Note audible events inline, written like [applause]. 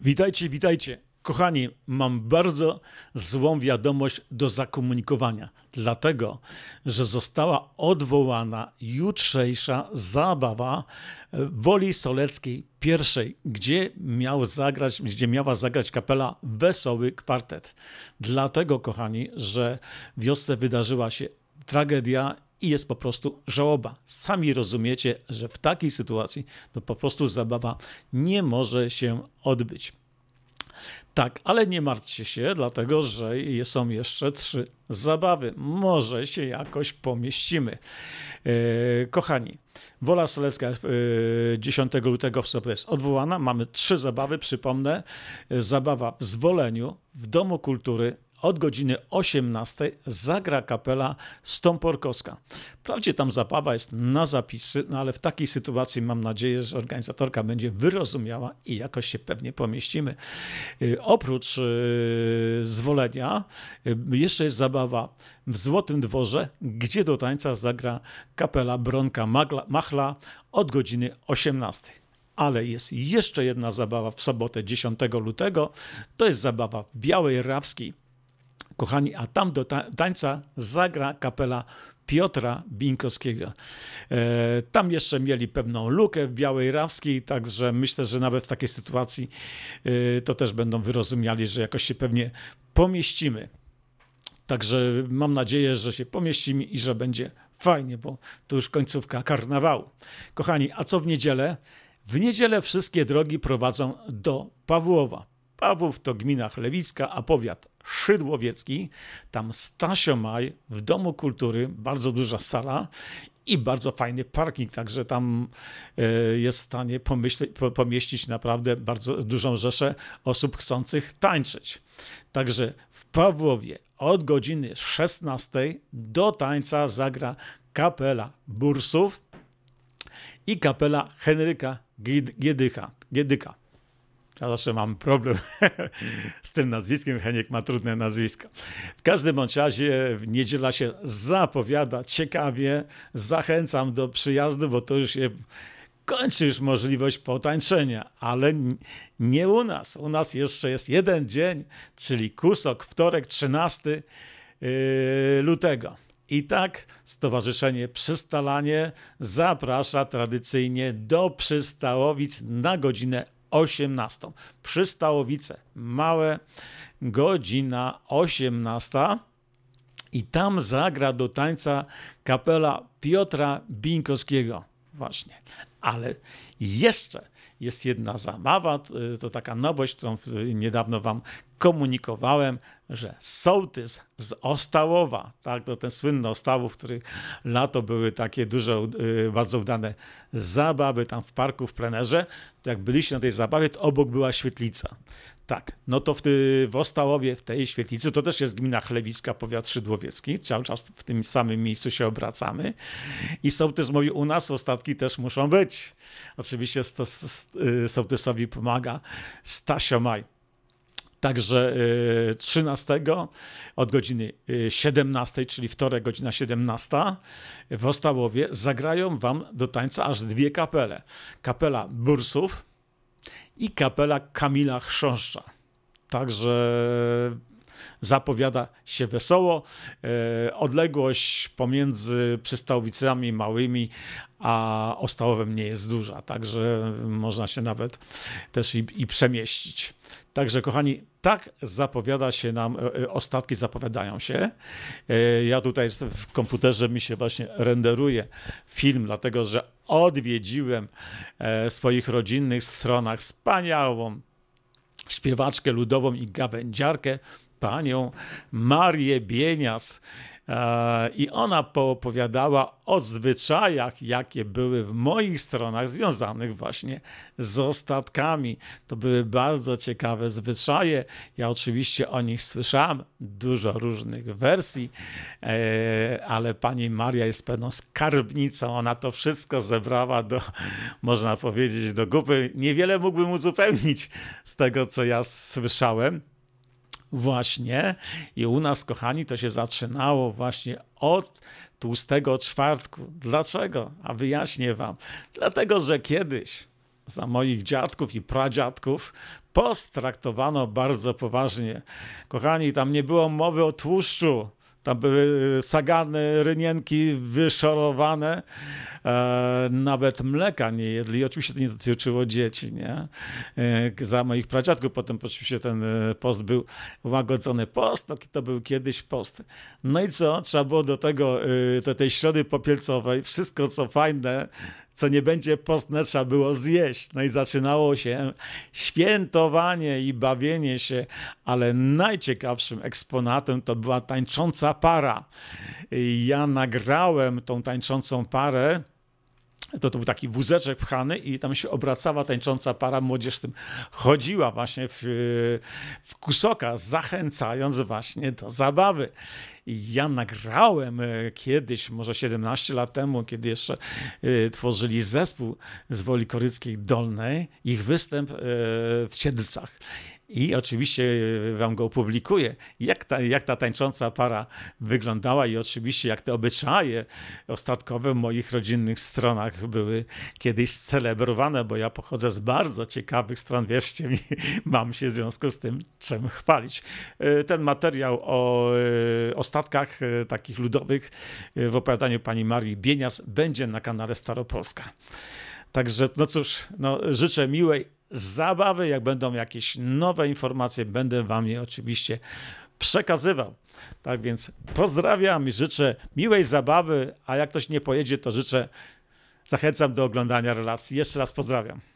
Witajcie, witajcie. Kochani, mam bardzo złą wiadomość do zakomunikowania, dlatego że została odwołana jutrzejsza zabawa e, Woli Soleckiej I, gdzie, miał zagrać, gdzie miała zagrać kapela Wesoły Kwartet. Dlatego, kochani, że wiosce wydarzyła się tragedia i jest po prostu żałoba. Sami rozumiecie, że w takiej sytuacji to po prostu zabawa nie może się odbyć. Tak, ale nie martwcie się, dlatego że są jeszcze trzy zabawy. Może się jakoś pomieścimy. E, kochani, Wola Selecka 10 e, lutego w Sopre jest odwołana. Mamy trzy zabawy, przypomnę. E, zabawa w zwoleniu, w Domu Kultury od godziny 18 zagra kapela Stomporkowska. Wprawdzie tam zabawa jest na zapisy, no ale w takiej sytuacji mam nadzieję, że organizatorka będzie wyrozumiała i jakoś się pewnie pomieścimy. Y, oprócz y, zwolenia y, jeszcze jest zabawa w Złotym Dworze, gdzie do tańca zagra kapela Bronka Machla od godziny 18. Ale jest jeszcze jedna zabawa w sobotę 10 lutego. To jest zabawa w Białej Rawskiej kochani, a tam do tańca zagra kapela Piotra Binkowskiego. E, tam jeszcze mieli pewną lukę w Białej Rawskiej, także myślę, że nawet w takiej sytuacji e, to też będą wyrozumiali, że jakoś się pewnie pomieścimy. Także mam nadzieję, że się pomieścimy i że będzie fajnie, bo to już końcówka karnawału. Kochani, a co w niedzielę? W niedzielę wszystkie drogi prowadzą do Pawłowa. Pawłów to gmina Chlewicka, a powiat Szydłowiecki. Tam Stasio Maj w Domu Kultury, bardzo duża sala i bardzo fajny parking, także tam e, jest w stanie pomieścić naprawdę bardzo dużą rzeszę osób chcących tańczyć. Także w Pawłowie od godziny 16 do tańca zagra kapela Bursów i kapela Henryka Giedycha. Giedyka. Ja zawsze mam problem [laughs] z tym nazwiskiem. Heniek ma trudne nazwisko. W każdym bądź razie niedziela się zapowiada ciekawie. Zachęcam do przyjazdu, bo to już się kończy już możliwość potańczenia, ale nie u nas. U nas jeszcze jest jeden dzień, czyli kusok, wtorek 13 yy, lutego. I tak Stowarzyszenie Przystalanie zaprasza tradycyjnie do Przystałowic na godzinę 18. Przystałowice, małe, godzina 18. I tam zagra do tańca kapela Piotra Binkowskiego Właśnie. Ale jeszcze jest jedna zabawa, to taka nowość, którą niedawno wam komunikowałem, że sołtys z Ostałowa, tak, to ten słynny Ostałów, w których lato były takie duże, y, bardzo udane zabawy tam w parku, w plenerze, to jak byliście na tej zabawie, to obok była świetlica. Tak, no to w, w Ostałowie, w tej świetlicy, to też jest gmina Chlewiska, powiat szydłowiecki, cały czas w tym samym miejscu się obracamy i sołtys mówi, u nas ostatki też muszą być. Oczywiście y, sołtysowi pomaga Stasio Maj. Także 13 y, od godziny 17, y, czyli wtorek, godzina 17 w Ostałowie zagrają wam do tańca aż dwie kapele. Kapela Bursów i kapela Kamila Chrząszcza. Także zapowiada się wesoło. E, odległość pomiędzy przystałbicami małymi a Ostałowem nie jest duża, także można się nawet też i, i przemieścić. Także kochani, tak zapowiada się nam, e, e, ostatki zapowiadają się. Ja tutaj w komputerze mi się właśnie renderuje film, dlatego że odwiedziłem w swoich rodzinnych stronach wspaniałą śpiewaczkę ludową i gawędziarkę panią Marię Bienias. E, I ona poopowiadała o zwyczajach, jakie były w moich stronach związanych właśnie z ostatkami. To były bardzo ciekawe zwyczaje. Ja oczywiście o nich słyszałem dużo różnych wersji, e, ale pani Maria jest pewną skarbnicą. Ona to wszystko zebrała do, można powiedzieć, do gupy. Niewiele mógłbym uzupełnić z tego, co ja słyszałem właśnie. I u nas, kochani, to się zaczynało właśnie od tłustego czwartku. Dlaczego? A wyjaśnię wam. Dlatego, że kiedyś za moich dziadków i pradziadków post traktowano bardzo poważnie. Kochani, tam nie było mowy o tłuszczu. Tam były y, sagany, rynienki wyszorowane, e, nawet mleka nie jedli. Oczywiście to nie dotyczyło dzieci, nie? E, za moich pradziadków potem oczywiście ten e, post był łagodzony. Post, no, to był kiedyś post. No i co? Trzeba było do tego, y, do tej środy popielcowej, wszystko co fajne, co nie będzie postne, trzeba było zjeść. No i zaczynało się świętowanie i bawienie się, ale najciekawszym eksponatem to była tańcząca para. Ja nagrałem tą tańczącą parę to, to był taki wózeczek pchany i tam się obracała tańcząca para, młodzież tym chodziła właśnie w, w kusoka, zachęcając właśnie do zabawy ja nagrałem e, kiedyś, może 17 lat temu, kiedy jeszcze e, tworzyli zespół z Woli Koryckiej Dolnej, ich występ e, w Siedlcach. I oczywiście wam go opublikuję, jak ta, jak ta tańcząca para wyglądała i oczywiście jak te obyczaje ostatkowe w moich rodzinnych stronach były kiedyś celebrowane, bo ja pochodzę z bardzo ciekawych stron, wierzcie mi, [laughs] mam się w związku z tym czym chwalić. Ten materiał o, o ostatkach e, takich ludowych e, w opowiadaniu pani Marii Bienias będzie na kanale Staropolska. Także, no cóż, no, życzę miłej zabawy. Jak będą jakieś nowe informacje, będę wam je oczywiście przekazywał. Tak więc pozdrawiam i życzę miłej zabawy, a jak ktoś nie pojedzie, to życzę, zachęcam do oglądania relacji. Jeszcze raz pozdrawiam.